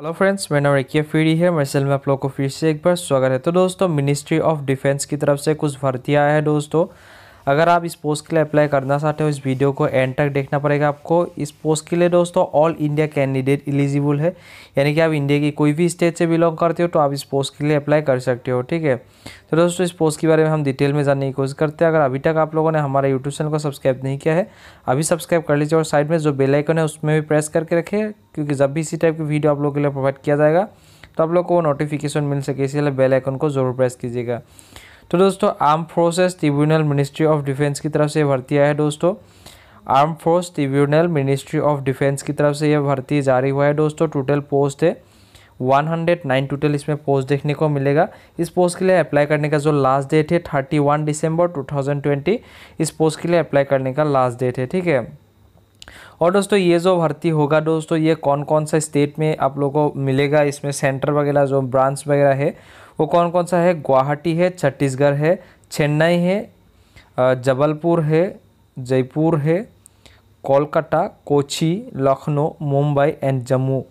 hello friends मैं नाम रेकिया free है मेरे सेल में आप लोग को फिर से एक बार स्वागत है तो दोस्तों मिनिस्ट्री ऑफ डिफेंस की तरफ से कुछ भर्ती आया है दोस्तों अगर आप इस पोस्ट के लिए अप्लाई करना चाहते हो इस वीडियो को एंड तक देखना पड़ेगा आपको इस पोस्ट के लिए दोस्तों ऑल इंडिया कैंडिडेट एलिजिबल है यानी कि आप इंडिया की कोई भी स्टेट से बिलोंग करते हो तो आप इस पोस्ट के लिए अप्लाई कर सकते हो ठीक है तो दोस्तों इस पोस्ट के बारे में हम डिटेल में जानने की कोशिश करते हैं अगर अभी तक आप लोगों ने हमारे यूट्यूब चैनल को सब्सक्राइब नहीं किया है अभी सब्सक्राइब कर लीजिए और साइड में जो बेलाइकन है उसमें भी प्रेस करके रखें क्योंकि जब भी इसी टाइप की वीडियो आप लोगों के लिए प्रोवाइड किया जाएगा तो आप लोग को नोटिफिकेशन मिल सके इसीलिए बेल आइकन को जरूर प्रेस कीजिएगा तो दोस्तों arm forces tribunal ministry of defence की तरफ से भर्ती आया है दोस्तों arm force tribunal ministry of defence की तरफ से यह भर्ती जारी हुआ है दोस्तों टोटल पोस्ट है 109 टोटल इसमें पोस्ट देखने को मिलेगा इस पोस्ट के लिए अप्लाई करने का जो लास्ट डेट है 31 दिसंबर 2020 इस पोस्ट के लिए अप्लाई करने का लास्ट डेट है ठीक है और दोस्तों ये जो भर्ती होगा दोस्तों ये कौन कौन सा स्टेट में आप लोगों को मिलेगा इसमें सेंटर वगैरह जो ब्रांच वगैरह है वो कौन कौन सा है गुवाहाटी है छत्तीसगढ़ है चेन्नई है जबलपुर है जयपुर है कोलकाता कोची लखनऊ मुंबई एंड जम्मू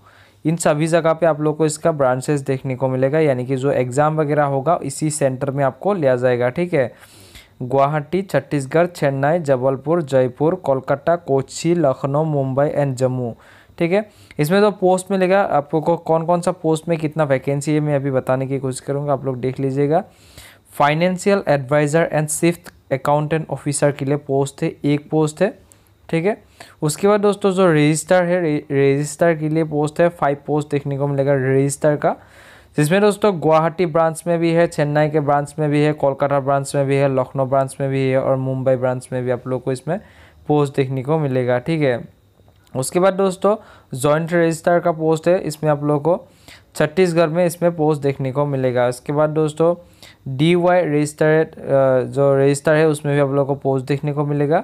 इन सभी जगह पे आप लोग को इसका ब्रांचेस देखने को मिलेगा यानी कि जो एग्ज़ाम वगैरह होगा इसी सेंटर में आपको लिया जाएगा ठीक है गुवाहाटी छत्तीसगढ़ चेन्नई जबलपुर जयपुर कोलकाता कोची लखनऊ मुंबई एंड जम्मू ठीक है इसमें तो पोस्ट में लेगा आपको कौन कौन सा पोस्ट में कितना वैकेंसी है मैं अभी बताने की कोशिश करूँगा आप लोग देख लीजिएगा फाइनेंशियल एडवाइज़र एंड सिफ्थ अकाउंटेंट ऑफिसर के लिए पोस्ट है एक पोस्ट है ठीक है उसके बाद दोस्तों जो रजिस्टर है रजिस्टर के लिए पोस्ट है फाइव पोस्ट देखने को मिलेगा रजिस्टर का जिसमें दोस्तों गुवाहाटी ब्रांच में भी है चेन्नई के ब्रांच में भी है कोलकाता ब्रांच में भी है लखनऊ ब्रांच में भी है और मुंबई ब्रांच में भी आप लोग को इसमें पोस्ट देखने को मिलेगा ठीक है उसके बाद दोस्तों जॉइंट रजिस्टर का पोस्ट है इसमें आप लोग को छत्तीसगढ़ में इसमें पोस्ट देखने को मिलेगा इसके बाद दोस्तों डी वाई रजिस्टर जो रजिस्टर है उसमें भी आप लोग को पोस्ट देखने को मिलेगा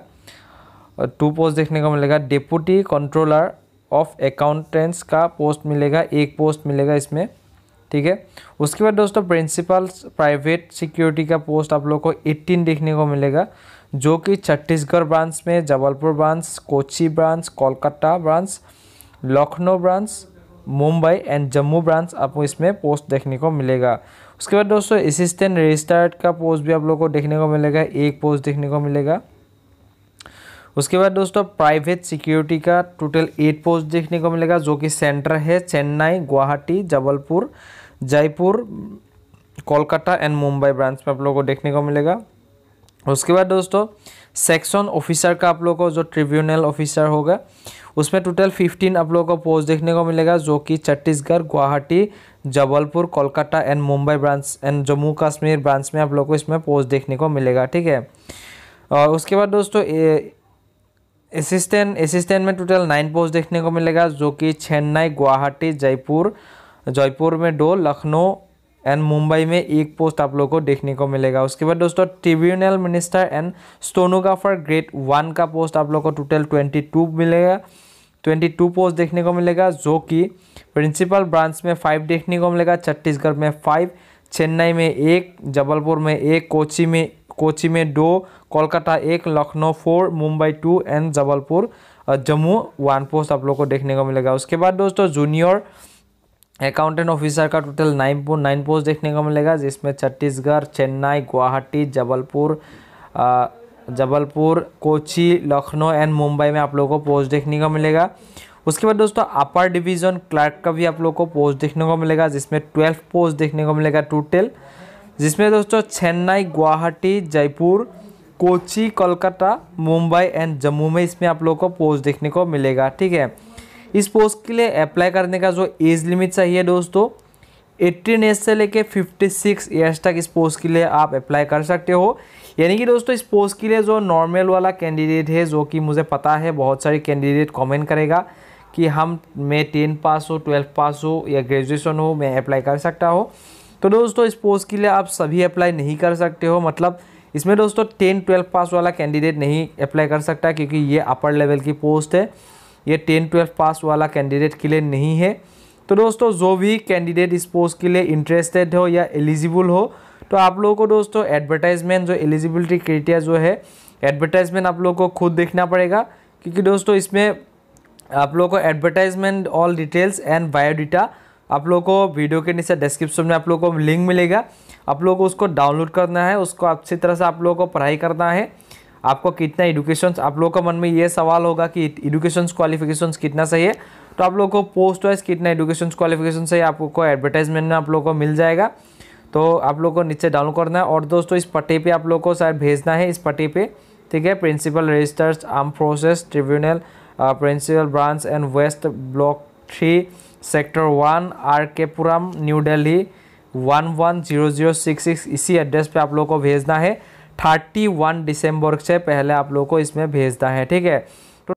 टू पोस्ट देखने को मिलेगा डिप्यूटी कंट्रोलर ऑफ अकाउंटेंट्स का पोस्ट मिलेगा एक पोस्ट मिलेगा इसमें ठीक है उसके बाद दोस्तों प्रिंसिपल प्राइवेट सिक्योरिटी का पोस्ट आप लोग को एट्टीन देखने को मिलेगा जो कि छत्तीसगढ़ ब्रांच में Jabalpur branch Kochi branch Kolkata branch Lucknow branch Mumbai and Jammu branch आपको इसमें पोस्ट देखने को मिलेगा उसके बाद दोस्तों असिस्टेंट रजिस्ट्रार्ड का पोस्ट भी आप लोगों को देखने को मिलेगा एक पोस्ट देखने को मिलेगा उसके बाद दोस्तों प्राइवेट सिक्योरिटी का टोटल एट पोस्ट देखने को मिलेगा जो कि सेंटर है चेन्नई गुवाहाटी जबलपुर जयपुर कोलकाता एंड मुंबई ब्रांच में आप लोगों को देखने को मिलेगा उसके बाद दोस्तों सेक्शन ऑफिसर का आप लोगों को जो ट्रिब्यूनल ऑफिसर होगा उसमें टोटल फिफ्टीन आप लोगों को पोस्ट देखने को मिलेगा जो कि Chhattisgarh Guwahati Jabalpur Kolkata and Mumbai branch and Jammu Kashmir branch में आप लोग को इसमें पोस्ट देखने को मिलेगा ठीक है और उसके बाद दोस्तों असिस्टेंट असिस्टेंट में टोटल नाइन पोस्ट देखने को मिलेगा जो कि चेन्नई गुवाहाटी जयपुर जयपुर में दो लखनऊ एंड मुंबई में एक पोस्ट आप लोग को देखने को मिलेगा उसके बाद दोस्तों tribunal minister and stenographer grade one का पोस्ट आप लोग को टोटल ट्वेंटी टू मिलेगा ट्वेंटी टू पोस्ट देखने को मिलेगा जो कि प्रिंसिपल ब्रांच में फाइव देखने को मिलेगा छत्तीसगढ़ में फाइव चेन्नई में एक जबलपुर में एक कोची में कोची में दो कोलकाता एक Lucknow four Mumbai two and Jabalpur Jammu one post आप लोग को देखने को मिलेगा उसके बाद दोस्तों जूनियर अकाउंटेंट ऑफिसर का total nine post nine post देखने को मिलेगा जिसमें छत्तीसगढ़ चेन्नई गुवाहाटी जबलपुर जबलपुर कोची लखनऊ एंड मुंबई में आप लोगों को पोस्ट देखने को मिलेगा उसके बाद दोस्तों अपर डिवीज़न क्लर्क का भी आप लोगों को पोस्ट देखने को मिलेगा जिसमें ट्वेल्व पोस्ट देखने को मिलेगा टोटल जिसमें दोस्तों चेन्नई गुवाहाटी जयपुर कोची कोलकाता मुंबई एंड जम्मू में इसमें आप लोगों को पोस्ट देखने को मिलेगा ठीक है इस पोस्ट के लिए अप्लाई करने का जो एज लिमिट चाहिए दोस्तों एट्टीन ईयर्स से लेके 56 ईयर्स तक इस पोस्ट के लिए आप अप्लाई कर सकते हो यानी कि दोस्तों इस पोस्ट के लिए जो नॉर्मल वाला कैंडिडेट है जो कि मुझे पता है बहुत सारे कैंडिडेट कमेंट करेगा कि हम मैं टेन पास हो ट्वेल्व पास हो या ग्रेजुएशन हो मैं अप्लाई कर सकता हो तो दोस्तों इस पोस्ट के लिए आप सभी अप्लाई नहीं कर सकते हो मतलब इसमें दोस्तों टेन ट्वेल्व पास वाला कैंडिडेट नहीं अप्लाई कर सकता क्योंकि ये अपर लेवल की पोस्ट है ये टेन ट्वेल्थ पास वाला कैंडिडेट के लिए नहीं है तो दोस्तों जो भी कैंडिडेट इस पोस्ट के लिए इंटरेस्टेड हो या एलिजिबल हो तो आप लोगों को दोस्तों एडवर्टाइजमेंट जो एलिजिबिलिटी क्राइटेरिया जो है एडवर्टाइजमेंट आप लोगों को खुद देखना पड़ेगा क्योंकि दोस्तों इसमें आप लोगों को advertisement all details and biodata आप लोगों को वीडियो के नीचे डिस्क्रिप्शन में आप लोगों को लिंक मिलेगा आप लोगों को उसको डाउनलोड करना है उसको अच्छी तरह से आप लोगों को पढ़ाई करना है आपको कितना एडुकेशन आप लोगों का मन में ये सवाल होगा कि एडुकेशन क्वालिफिकेशन कितना सही है तो आप लोगों को पोस्ट वाइज कितना एडुकेशन क्वालिफिकेशन सही आप लोग को एडवर्टाइजमेंट में आप लोगों को मिल जाएगा तो आप लोग को नीचे डाउनलोड करना है और दोस्तों इस पट्टे पे आप लोग को शायद भेजना है इस पट्टे पे ठीक है principal registrars arm forces tribunal principal branch and West Block three sector one R K Puram New Delhi one one zero zero six six इसी एड्रेस पे आप लोग को भेजना है थर्टी वन दिसंबर से पहले आप लोगों को इसमें भेजना है ठीक है